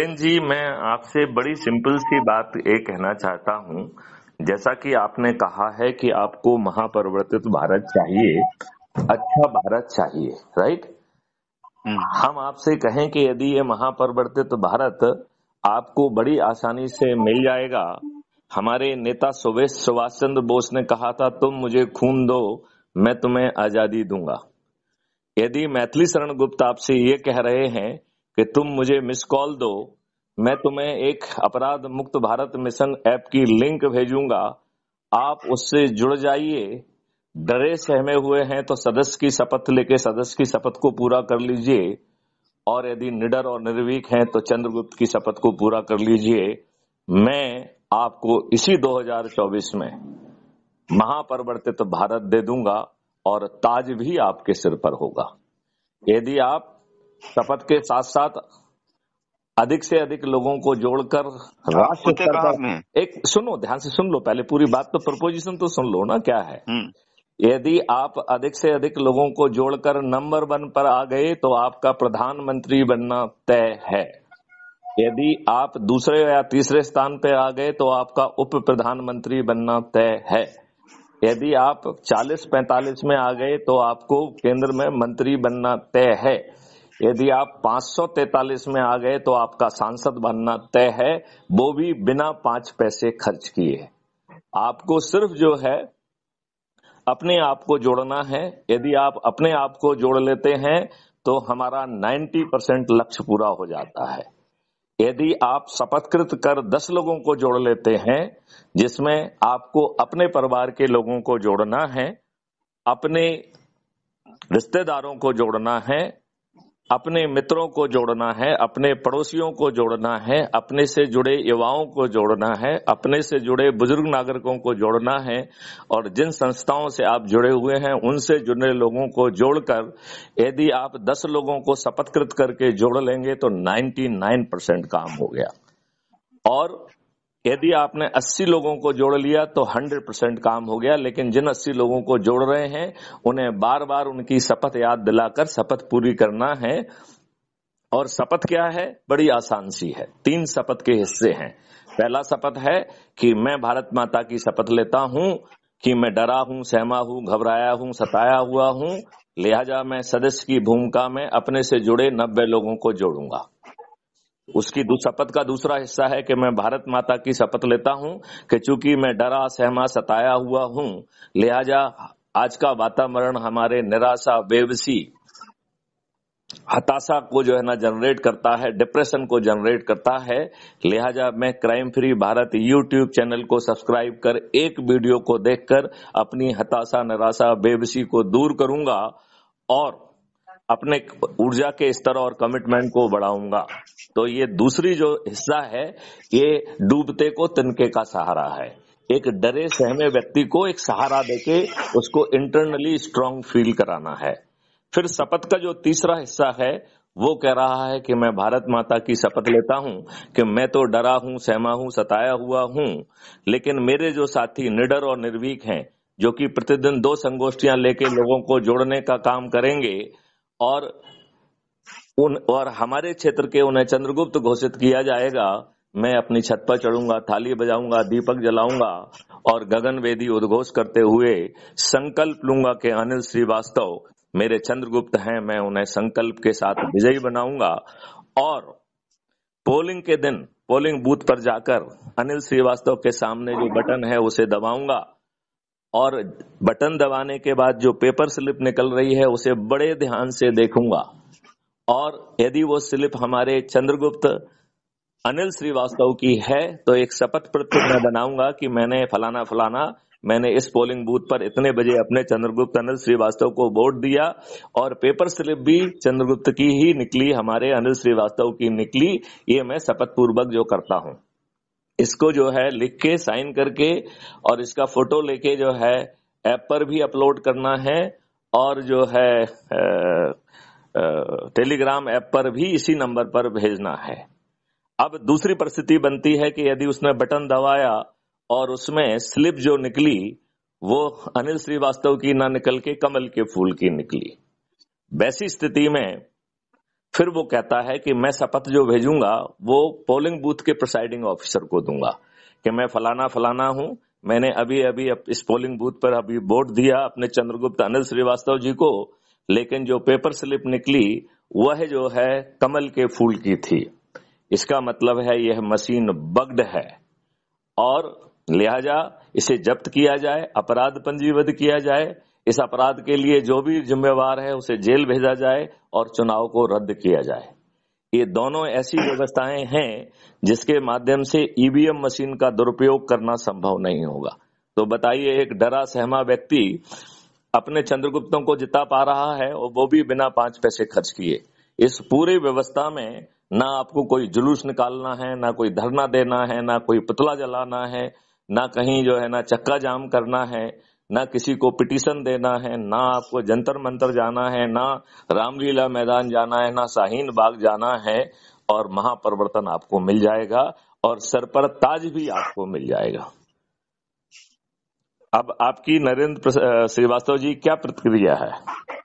नितिन जी मैं आपसे बड़ी सिंपल सी बात ये कहना चाहता हूँ जैसा कि आपने कहा है कि आपको महापरिवर्तित भारत चाहिए अच्छा भारत चाहिए राइट हम्म। हम आपसे कहें कि यदि ये महापरिवर्तित भारत आपको बड़ी आसानी से मिल जाएगा हमारे नेता सुवेश सुभाष चंद्र बोस ने कहा था तुम मुझे खून दो मैं तुम्हें आजादी दूंगा यदि मैथिली शरण गुप्त आपसे ये कह रहे हैं कि तुम मुझे मिस कॉल दो मैं तुम्हें एक अपराध मुक्त भारत मिशन ऐप की लिंक भेजूंगा आप उससे जुड़ जाइए डरे सहमे हुए हैं तो सदस्य की शपथ लेके सदस्य की शपथ को पूरा कर लीजिए और यदि निडर और निर्वीक हैं तो चंद्रगुप्त की शपथ को पूरा कर लीजिए मैं आपको इसी 2024 में महापरिवर्तित भारत दे दूंगा और ताज भी आपके सिर पर होगा यदि आप शपथ के साथ साथ अधिक से अधिक लोगों को जोड़कर राष्ट्र स्तर पर एक सुनो ध्यान से सुन लो पहले पूरी बात तो प्रपोजिशन तो सुन लो ना क्या है हम्म। यदि आप अधिक से अधिक लोगों को जोड़कर नंबर वन पर आ गए तो आपका प्रधानमंत्री बनना तय है यदि आप दूसरे या तीसरे स्थान पर आ गए तो आपका उप प्रधानमंत्री बनना तय है यदि आप 40-45 में आ गए तो आपको केंद्र में मंत्री बनना तय है यदि आप 543 में आ गए तो आपका सांसद बनना तय है वो भी बिना पांच पैसे खर्च किए आपको सिर्फ जो है अपने आप को जोड़ना है यदि आप अपने आप को जोड़ लेते हैं तो हमारा 90 परसेंट लक्ष्य पूरा हो जाता है यदि आप शपथकृत कर दस लोगों को जोड़ लेते हैं जिसमें आपको अपने परिवार के लोगों को जोड़ना है अपने रिश्तेदारों को जोड़ना है अपने मित्रों को जोड़ना है अपने पड़ोसियों को जोड़ना है अपने से जुड़े युवाओं को जोड़ना है अपने से जुड़े बुजुर्ग नागरिकों को जोड़ना है और जिन संस्थाओं से आप जुड़े हुए हैं उनसे जुड़े लोगों को जोड़कर यदि आप 10 लोगों को शपथकृत करके जोड़ लेंगे तो 99 परसेंट काम हो गया और यदि आपने 80 लोगों को जोड़ लिया तो 100 परसेंट काम हो गया लेकिन जिन 80 लोगों को जोड़ रहे हैं उन्हें बार बार उनकी शपथ याद दिलाकर शपथ पूरी करना है और शपथ क्या है बड़ी आसान सी है तीन शपथ के हिस्से हैं पहला शपथ है कि मैं भारत माता की शपथ लेता हूं कि मैं डरा हूं सहमा हूं घबराया हूं सताया हुआ हूं लिहाजा मैं सदस्य की भूमिका में अपने से जुड़े नब्बे लोगों को जोड़ूंगा उसकी शपथ का दूसरा हिस्सा है कि मैं भारत माता की शपथ लेता हूं कि चूंकि मैं डरा सहमा सताया हुआ हूं लिहाजा आज का वातावरण हमारे निराशा बेवसी हताशा को जो है ना जनरेट करता है डिप्रेशन को जनरेट करता है लिहाजा मैं crime free Bharat YouTube channel को सब्सक्राइब कर एक वीडियो को देखकर अपनी हताशा निराशा बेबसी को दूर करूंगा और अपने ऊर्जा के स्तर और कमिटमेंट को बढ़ाऊंगा तो ये दूसरी जो हिस्सा है ये डूबते को तिनके का सहारा है एक डरे सहमे व्यक्ति को एक सहारा देके उसको इंटरनली स्ट्रांग फील कराना है फिर शपथ का जो तीसरा हिस्सा है वो कह रहा है कि मैं भारत माता की शपथ लेता हूं कि मैं तो डरा हूं सहमा हूं सताया हुआ हूं लेकिन मेरे जो साथी निडर और निर्वीक हैं जो कि प्रतिदिन दो संगोष्ठियां लेके लोगों को जोड़ने का काम करेंगे और उन और हमारे क्षेत्र के उन्हें चंद्रगुप्त घोषित किया जाएगा मैं अपनी छत पर चढ़ूंगा थाली बजाऊंगा दीपक जलाऊंगा और गगन वेदी उद्घोष करते हुए संकल्प लूंगा कि अनिल श्रीवास्तव मेरे चंद्रगुप्त हैं मैं उन्हें संकल्प के साथ विजयी बनाऊंगा और पोलिंग के दिन पोलिंग बूथ पर जाकर अनिल श्रीवास्तव के सामने जो बटन है उसे दबाऊंगा और बटन दबाने के बाद जो पेपर स्लिप निकल रही है उसे बड़े ध्यान से देखूंगा और यदि वो स्लिप हमारे चंद्रगुप्त अनिल श्रीवास्तव की है तो एक शपथ पत्र मैं बनाऊंगा कि मैंने फलाना फलाना मैंने इस पोलिंग बूथ पर इतने बजे अपने चंद्रगुप्त अनिल श्रीवास्तव को वोट दिया और पेपर स्लिप भी चंद्रगुप्त की ही निकली हमारे अनिल श्रीवास्तव की निकली ये मैं शपथ पूर्वक जो करता हूं इसको जो है लिख के साइन करके और इसका फोटो लेके जो है ऐप पर भी अपलोड करना है और जो है टेलीग्राम ऐप पर भी इसी नंबर पर भेजना है अब दूसरी परिस्थिति बनती है कि यदि उसने बटन दबाया और उसमें स्लिप जो निकली वो अनिल श्रीवास्तव की ना निकल के कमल के फूल की निकली वैसी स्थिति में फिर वो कहता है कि मैं शपथ जो भेजूंगा वो पोलिंग बूथ के प्रिसाइडिंग ऑफिसर को दूंगा कि मैं फलाना फलाना हूं मैंने अभी अभी इस पोलिंग बूथ पर अभी वोट दिया अपने चंद्रगुप्त अनिल श्रीवास्तव जी को लेकिन जो पेपर स्लिप निकली वह जो है कमल के फूल की थी इसका मतलब है यह मशीन बग्ड है और लिहाजा इसे जब्त किया जाए अपराध पंजीबद्ध किया जाए इस अपराध के लिए जो भी जिम्मेवार है उसे जेल भेजा जाए और चुनाव को रद्द किया जाए ये दोनों ऐसी व्यवस्थाएं हैं जिसके माध्यम से ईवीएम मशीन का दुरुपयोग करना संभव नहीं होगा तो बताइए एक डरा सहमा व्यक्ति अपने चंद्रगुप्तों को जिता पा रहा है और वो भी बिना पांच पैसे खर्च किए इस पूरी व्यवस्था में ना आपको कोई जुलूस निकालना है ना कोई धरना देना है ना कोई पुतला जलाना है ना कहीं जो है ना चक्का जाम करना है ना किसी को पिटिशन देना है ना आपको जंतर मंतर जाना है ना रामलीला मैदान जाना है ना शाहीन बाग जाना है और महापरिवर्तन आपको मिल जाएगा और सर पर ताज भी आपको मिल जाएगा अब आपकी नरेंद्र श्रीवास्तव जी क्या प्रतिक्रिया है